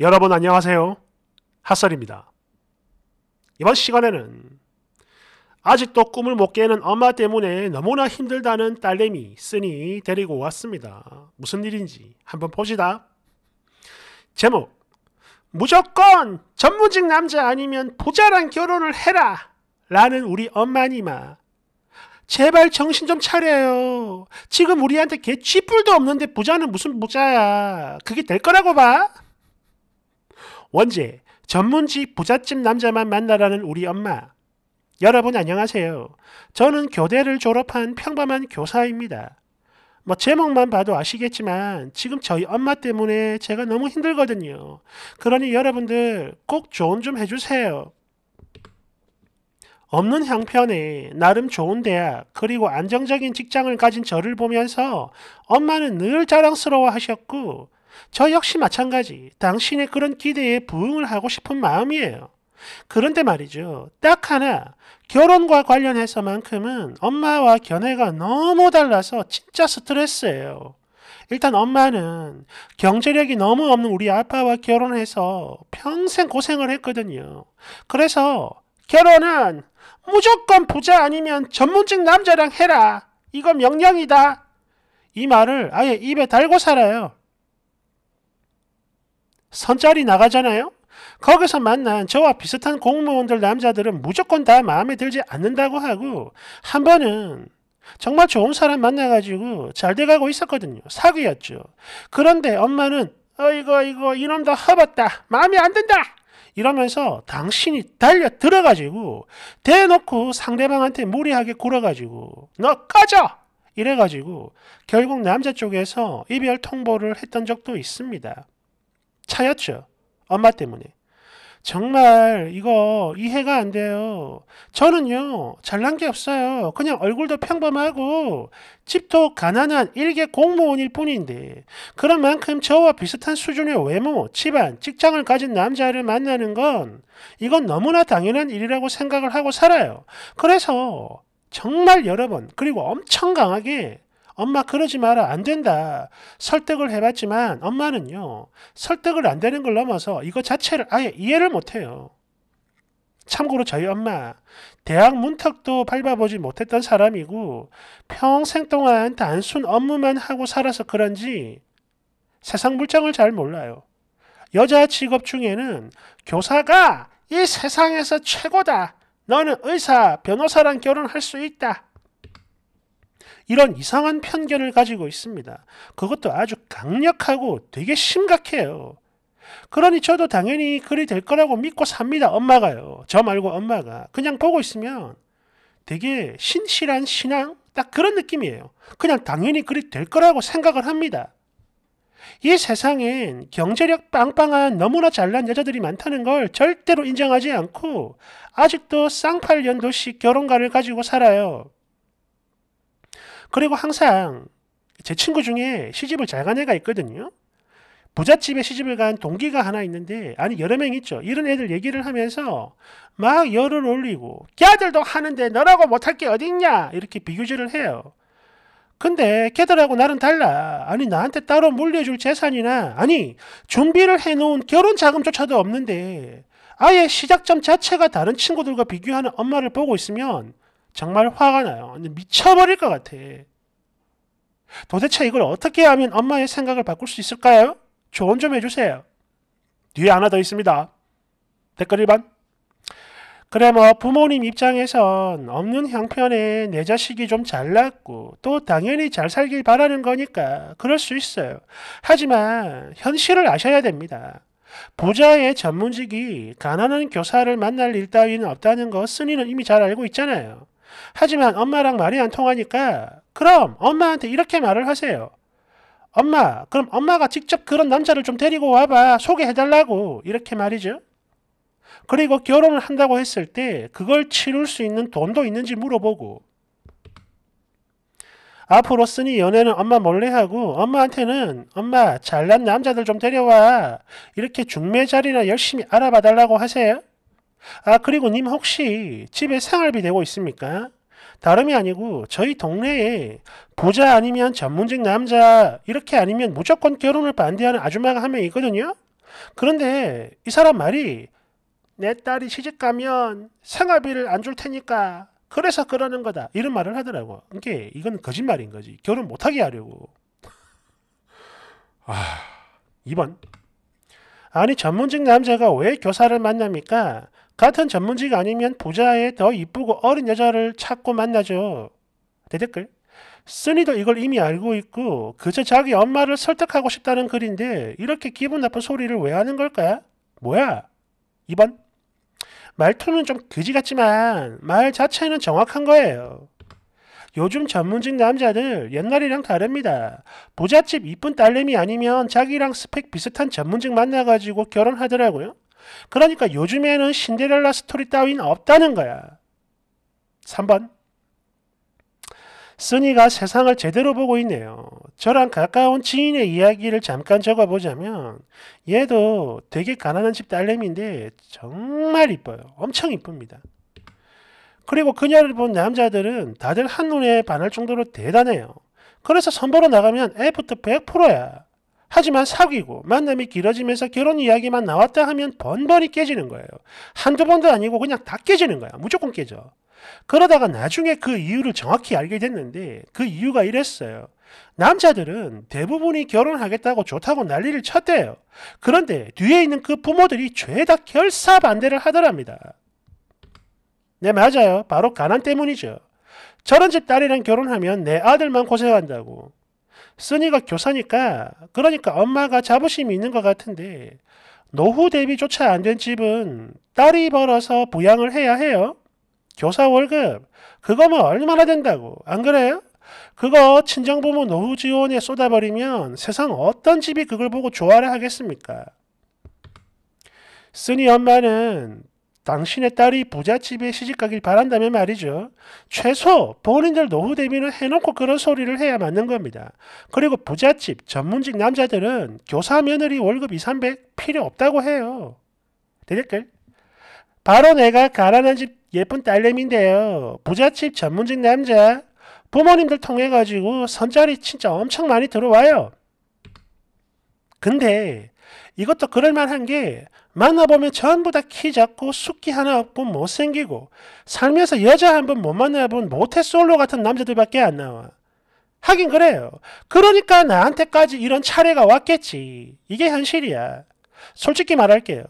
여러분 안녕하세요. 핫설입니다. 이번 시간에는 아직도 꿈을 못 깨는 엄마 때문에 너무나 힘들다는 딸내미 쓰니 데리고 왔습니다. 무슨 일인지 한번 봅시다. 제목 무조건 전문직 남자 아니면 부자랑 결혼을 해라 라는 우리 엄마니마 제발 정신 좀 차려요. 지금 우리한테 개 쥐뿔도 없는데 부자는 무슨 부자야. 그게 될 거라고 봐. 원제, 전문직 부잣집 남자만 만나라는 우리 엄마. 여러분 안녕하세요. 저는 교대를 졸업한 평범한 교사입니다. 뭐 제목만 봐도 아시겠지만 지금 저희 엄마 때문에 제가 너무 힘들거든요. 그러니 여러분들 꼭 조언 좀 해주세요. 없는 형편에 나름 좋은 대학 그리고 안정적인 직장을 가진 저를 보면서 엄마는 늘 자랑스러워 하셨고 저 역시 마찬가지 당신의 그런 기대에 부응을 하고 싶은 마음이에요. 그런데 말이죠. 딱 하나 결혼과 관련해서만큼은 엄마와 견해가 너무 달라서 진짜 스트레스예요. 일단 엄마는 경제력이 너무 없는 우리 아빠와 결혼해서 평생 고생을 했거든요. 그래서 결혼은 무조건 부자 아니면 전문직 남자랑 해라. 이건 명령이다. 이 말을 아예 입에 달고 살아요. 선짜리 나가잖아요. 거기서 만난 저와 비슷한 공무원들 남자들은 무조건 다 마음에 들지 않는다고 하고 한 번은 정말 좋은 사람 만나가지고 잘 돼가고 있었거든요. 사귀었죠. 그런데 엄마는 어이거 이거 이놈 다 허봤다. 마음에 안 든다. 이러면서 당신이 달려 들어가지고 대놓고 상대방한테 무리하게 굴어가지고 너 꺼져 이래가지고 결국 남자 쪽에서 이별 통보를 했던 적도 있습니다. 차였죠. 엄마 때문에. 정말 이거 이해가 안 돼요. 저는요, 잘난 게 없어요. 그냥 얼굴도 평범하고 집도 가난한 일개 공무원일 뿐인데 그런 만큼 저와 비슷한 수준의 외모, 집안, 직장을 가진 남자를 만나는 건 이건 너무나 당연한 일이라고 생각을 하고 살아요. 그래서 정말 여러 번, 그리고 엄청 강하게 엄마 그러지 마라 안 된다. 설득을 해봤지만 엄마는요 설득을 안 되는 걸 넘어서 이거 자체를 아예 이해를 못해요. 참고로 저희 엄마 대학 문턱도 밟아보지 못했던 사람이고 평생 동안 단순 업무만 하고 살아서 그런지 세상 물정을 잘 몰라요. 여자 직업 중에는 교사가 이 세상에서 최고다. 너는 의사, 변호사랑 결혼할 수 있다. 이런 이상한 편견을 가지고 있습니다. 그것도 아주 강력하고 되게 심각해요. 그러니 저도 당연히 그리 될 거라고 믿고 삽니다. 엄마가요. 저 말고 엄마가. 그냥 보고 있으면 되게 신실한 신앙? 딱 그런 느낌이에요. 그냥 당연히 그리 될 거라고 생각을 합니다. 이 세상엔 경제력 빵빵한 너무나 잘난 여자들이 많다는 걸 절대로 인정하지 않고 아직도 쌍팔년도식 결혼가를 가지고 살아요. 그리고 항상 제 친구 중에 시집을 잘 간 애가 있거든요. 부잣집에 시집을 간 동기가 하나 있는데 아니 여러 명 있죠. 이런 애들 얘기를 하면서 막 열을 올리고 걔들도 하는데 너라고 못할 게 어딨냐 이렇게 비교질을 해요. 근데 걔들하고 나는 달라. 아니 나한테 따로 물려줄 재산이나 아니 준비를 해놓은 결혼 자금조차도 없는데 아예 시작점 자체가 다른 친구들과 비교하는 엄마를 보고 있으면 정말 화가 나요. 미쳐버릴 것 같아. 도대체 이걸 어떻게 하면 엄마의 생각을 바꿀 수 있을까요? 조언 좀 해주세요. 뒤에 하나 더 있습니다. 댓글 1번. 그래 뭐 부모님 입장에선 없는 형편에 내 자식이 좀 잘났고 또 당연히 잘 살길 바라는 거니까 그럴 수 있어요. 하지만 현실을 아셔야 됩니다. 부자의 전문직이 가난한 교사를 만날 일 따위는 없다는 것 스니는 이미 잘 알고 있잖아요. 하지만 엄마랑 말이 안 통하니까 그럼 엄마한테 이렇게 말을 하세요. 엄마, 그럼 엄마가 직접 그런 남자를 좀 데리고 와봐. 소개해달라고. 이렇게 말이죠. 그리고 결혼을 한다고 했을 때 그걸 치룰 수 있는 돈도 있는지 물어보고 앞으로 쓰니 연애는 엄마 몰래 하고 엄마한테는 엄마 잘난 남자들 좀 데려와 이렇게 중매 자리나 열심히 알아봐 달라고 하세요. 아 그리고 님 혹시 집에 생활비 되고 있습니까? 다름이 아니고 저희 동네에 부자 아니면 전문직 남자 이렇게 아니면 무조건 결혼을 반대하는 아줌마가 한 명 있거든요. 그런데 이 사람 말이 내 딸이 시집 가면 생활비를 안 줄 테니까 그래서 그러는 거다 이런 말을 하더라고. 이게 그러니까 이건 거짓말인 거지. 결혼 못하게 하려고. 아, 2번. 아니 전문직 남자가 왜 교사를 만납니까? 같은 전문직 아니면 부자의 더 이쁘고 어린 여자를 찾고 만나죠. 대댓글. 쓰니도 이걸 이미 알고 있고 그저 자기 엄마를 설득하고 싶다는 글인데 이렇게 기분 나쁜 소리를 왜 하는 걸까? 뭐야? 2번. 말투는 좀 그지 같지만 말 자체는 정확한 거예요. 요즘 전문직 남자들 옛날이랑 다릅니다. 부잣집 이쁜 딸내미 아니면 자기랑 스펙 비슷한 전문직 만나가지고 결혼하더라고요. 그러니까 요즘에는 신데렐라 스토리 따윈 없다는 거야. 3번 쓰니가 세상을 제대로 보고 있네요. 저랑 가까운 지인의 이야기를 잠깐 적어보자면 얘도 되게 가난한 집 딸내미인데 정말 이뻐요. 엄청 이쁩니다. 그리고 그녀를 본 남자들은 다들 한눈에 반할 정도로 대단해요. 그래서 선보러 나가면 애부터 100%야. 하지만 사귀고 만남이 길어지면서 결혼 이야기만 나왔다 하면 번번이 깨지는 거예요. 한두 번도 아니고 그냥 다 깨지는 거야. 무조건 깨져. 그러다가 나중에 그 이유를 정확히 알게 됐는데 그 이유가 이랬어요. 남자들은 대부분이 결혼하겠다고 좋다고 난리를 쳤대요. 그런데 뒤에 있는 그 부모들이 죄다 결사반대를 하더랍니다. 네, 맞아요. 바로 가난 때문이죠. 저런 집 딸이랑 결혼하면 내 아들만 고생한다고. 쓰니가 교사니까 그러니까 엄마가 자부심이 있는 것 같은데 노후 대비조차 안 된 집은 딸이 벌어서 부양을 해야 해요. 교사 월급 그거 뭐 얼마나 된다고 안 그래요? 그거 친정부모 노후 지원에 쏟아버리면 세상 어떤 집이 그걸 보고 좋아를 하겠습니까? 쓰니 엄마는 당신의 딸이 부잣집에 시집가길 바란다면 말이죠. 최소 본인들 노후 대비는 해놓고 그런 소리를 해야 맞는 겁니다. 그리고 부잣집 전문직 남자들은 교사 며느리 월급 2, 300 필요 없다고 해요. 되겠길? 바로 내가 가난한 집 예쁜 딸내미인데요. 부잣집 전문직 남자 부모님들 통해가지고 선자리 진짜 엄청 많이 들어와요. 근데 이것도 그럴만한 게 만나보면 전부 다 키 작고 숙기 하나 없고 못생기고 살면서 여자 한 번 못 만나본 모태솔로 같은 남자들밖에 안 나와. 하긴 그래요. 그러니까 나한테까지 이런 차례가 왔겠지. 이게 현실이야. 솔직히 말할게요.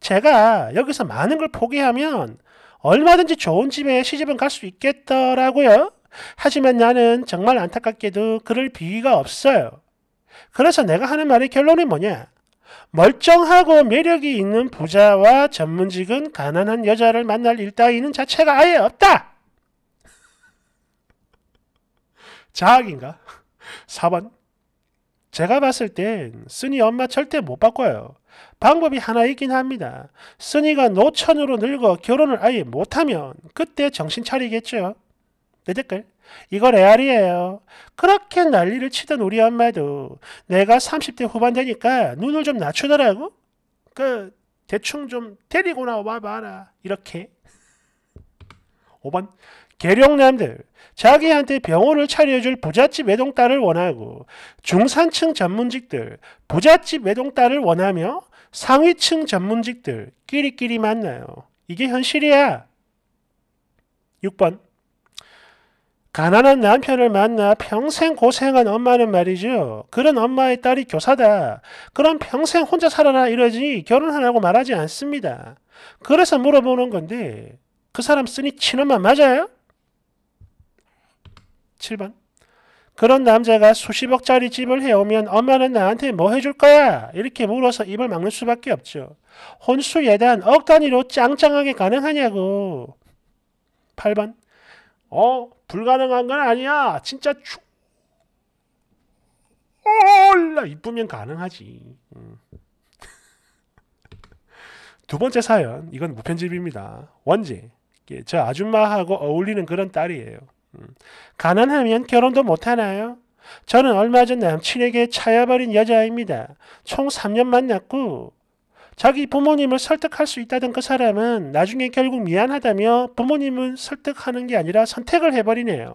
제가 여기서 많은 걸 포기하면 얼마든지 좋은 집에 시집은 갈 수 있겠더라고요. 하지만 나는 정말 안타깝게도 그럴 비위가 없어요. 그래서 내가 하는 말의 결론이 뭐냐? 멀쩡하고 매력이 있는 부자와 전문직은 가난한 여자를 만날 일 따위는 자체가 아예 없다. 자학인가? 4번. 제가 봤을 땐 쓰니 엄마 절대 못 바꿔요. 방법이 하나 있긴 합니다. 쓰니가 노천으로 늙어 결혼을 아예 못하면 그때 정신 차리겠죠. 내 댓글. 이거 레알이에요. 그렇게 난리를 치던 우리 엄마도 내가 30대 후반 되니까 눈을 좀 낮추더라고. 그 대충 좀 데리고 나와봐라. 이렇게. 5번 계룡남들 자기한테 병원을 차려줄 부잣집 외동딸을 원하고 중산층 전문직들 부잣집 외동딸을 원하며 상위층 전문직들 끼리끼리 만나요. 이게 현실이야. 6번 가난한 남편을 만나 평생 고생한 엄마는 말이죠. 그런 엄마의 딸이 교사다. 그럼 평생 혼자 살아라 이러지 결혼하라고 말하지 않습니다. 그래서 물어보는 건데 그 사람 쓰니 친엄마 맞아요? 7번 그런 남자가 수십억짜리 집을 해오면 엄마는 나한테 뭐 해줄 거야? 이렇게 물어서 입을 막는 수밖에 없죠. 혼수 예단 억 단위로 짱짱하게 가능하냐고. 8번 어? 불가능한 건 아니야. 진짜 축 올라 이쁘면 가능하지. 음. 두 번째 사연. 이건 무편집입니다. 원제. 예, 저 아줌마하고 어울리는 그런 딸이에요. 음. 가난하면 결혼도 못하나요? 저는 얼마 전 남친에게 차여버린 여자입니다. 총 3년 만났고 자기 부모님을 설득할 수 있다던 그 사람은 나중에 결국 미안하다며 부모님은 설득하는 게 아니라 선택을 해버리네요.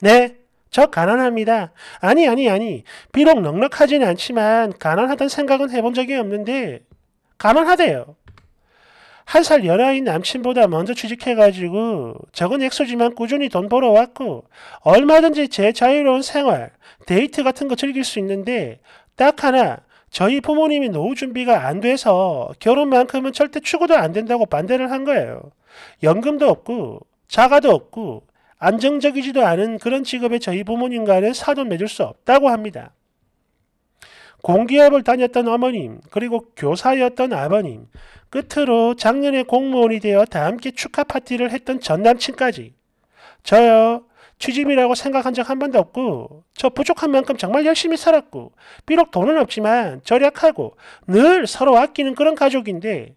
네, 저 가난합니다. 아니, 아니, 아니. 비록 넉넉하진 않지만 가난하단 생각은 해본 적이 없는데 가난하대요. 한 살 연하인 남친보다 먼저 취직해가지고 적은 액수지만 꾸준히 돈 벌어왔고 얼마든지 제 자유로운 생활, 데이트 같은 거 즐길 수 있는데 딱 하나 저희 부모님이 노후 준비가 안 돼서 결혼만큼은 절대 추구도 안 된다고 반대를 한 거예요. 연금도 없고 자가도 없고 안정적이지도 않은 그런 직업에 저희 부모님 과는 사돈 맺을 수 없다고 합니다. 공기업을 다녔던 어머님, 그리고 교사였던 아버님, 끝으로 작년에 공무원이 되어 다 함께 축하 파티를 했던 전 남친까지. 저요, 취집이라고 생각한 적 한 번도 없고 저 부족한 만큼 정말 열심히 살았고 비록 돈은 없지만 절약하고 늘 서로 아끼는 그런 가족인데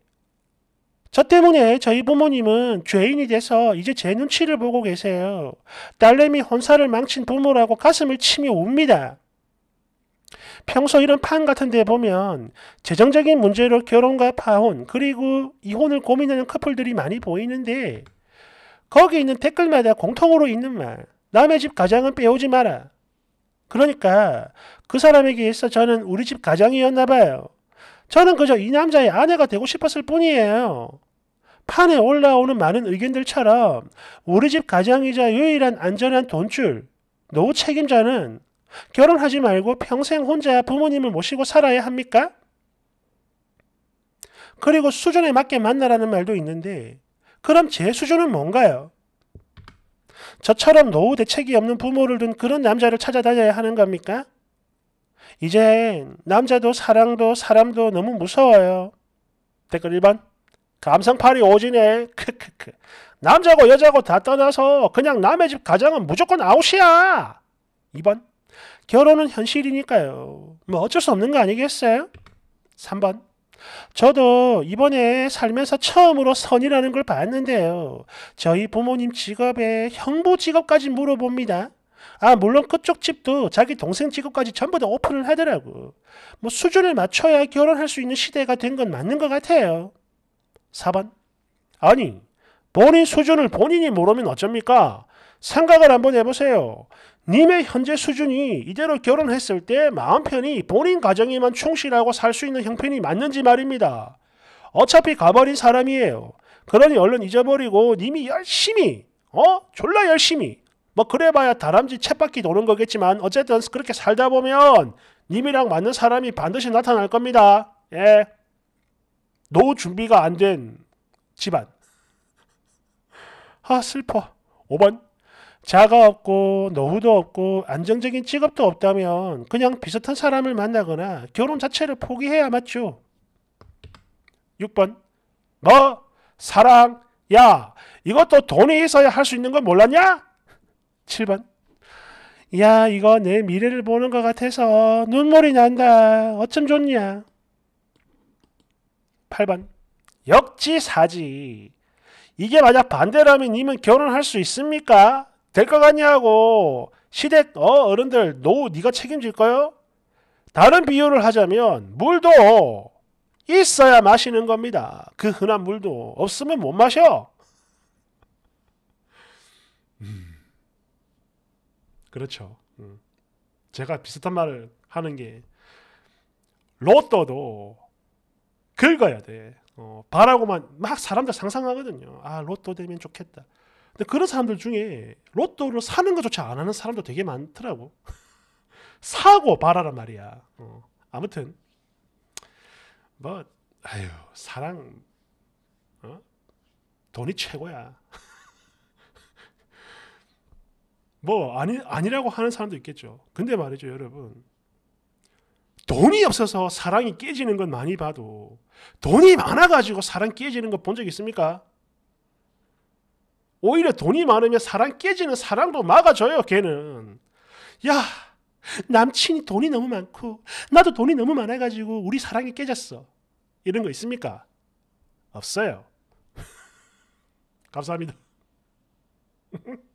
저 때문에 저희 부모님은 죄인이 돼서 이제 제 눈치를 보고 계세요. 딸내미 혼사를 망친 부모라고 가슴을 치며 웁니다. 평소 이런 판 같은 데 보면 재정적인 문제로 결혼과 파혼 그리고 이혼을 고민하는 커플들이 많이 보이는데 거기 있는 댓글마다 공통으로 있는 말 남의 집 가장은 빼오지 마라. 그러니까 그 사람에게 있어 저는 우리 집 가장이었나 봐요. 저는 그저 이 남자의 아내가 되고 싶었을 뿐이에요. 판에 올라오는 많은 의견들처럼 우리 집 가장이자 유일한 안전한 돈줄, 노후 책임자는 결혼하지 말고 평생 혼자 부모님을 모시고 살아야 합니까? 그리고 수준에 맞게 만나라는 말도 있는데 그럼 제 수준은 뭔가요? 저처럼 노후 대책이 없는 부모를 둔 그런 남자를 찾아다녀야 하는 겁니까? 이제 남자도 사랑도 사람도 너무 무서워요. 댓글 1번 감성팔이 오지네. 크크크. 남자고 여자고 다 떠나서 그냥 남의 집 가장은 무조건 아웃이야. 2번 결혼은 현실이니까요. 뭐 어쩔 수 없는 거 아니겠어요? 3번 저도 이번에 살면서 처음으로 선이라는 걸 봤는데요. 저희 부모님 직업에 형부 직업까지 물어봅니다. 아 물론 그쪽 집도 자기 동생 직업까지 전부 다 오픈을 하더라고. 뭐 수준을 맞춰야 결혼할 수 있는 시대가 된 건 맞는 것 같아요. 4번 아니 본인 수준을 본인이 모르면 어쩝니까? 생각을 한번 해보세요. 님의 현재 수준이 이대로 결혼했을 때 마음 편히 본인 가정에만 충실하고 살 수 있는 형편이 맞는지 말입니다. 어차피 가버린 사람이에요. 그러니 얼른 잊어버리고 님이 열심히 어? 졸라 열심히 뭐 그래봐야 다람쥐 챗바퀴 도는 거겠지만 어쨌든 그렇게 살다 보면 님이랑 맞는 사람이 반드시 나타날 겁니다. 예. 노후 준비가 안 된 집안. 아 슬퍼. 5번 자가 없고 노후도 없고 안정적인 직업도 없다면 그냥 비슷한 사람을 만나거나 결혼 자체를 포기해야 맞죠. 6번 뭐? 사랑? 야 이것도 돈이 있어야 할 수 있는 건 몰랐냐? 7번 야 이거 내 미래를 보는 것 같아서 눈물이 난다. 어쩜 좋냐? 8번 역지사지 이게 만약 반대라면 이면 결혼할 수 있습니까? 될것 같냐고 시댁 어, 어른들 노 네가 책임질 거요? 다른 비유를 하자면 물도 있어야 마시는 겁니다. 그 흔한 물도 없으면 못 마셔. 음. 그렇죠. 음. 제가 비슷한 말을 하는 게 로또도 긁어야 돼. 어, 바라고만 막 사람들 상상하거든요. 아 로또 되면 좋겠다. 근데 그런 사람들 중에 로또를 사는 것조차 안 하는 사람도 되게 많더라고. 사고 바라란 말이야. 어. 아무튼 뭐 아유 사랑 어? 돈이 최고야. 뭐 아니 아니라고 하는 사람도 있겠죠. 근데 말이죠, 여러분. 돈이 없어서 사랑이 깨지는 건 많이 봐도 돈이 많아 가지고 사랑 깨지는 거 본 적 있습니까? 오히려 돈이 많으면 사랑 깨지는 사랑도 막아줘요, 걔는. 야, 남친이 돈이 너무 많고, 나도 돈이 너무 많아가지고, 우리 사랑이 깨졌어. 이런 거 있습니까? 없어요. 감사합니다.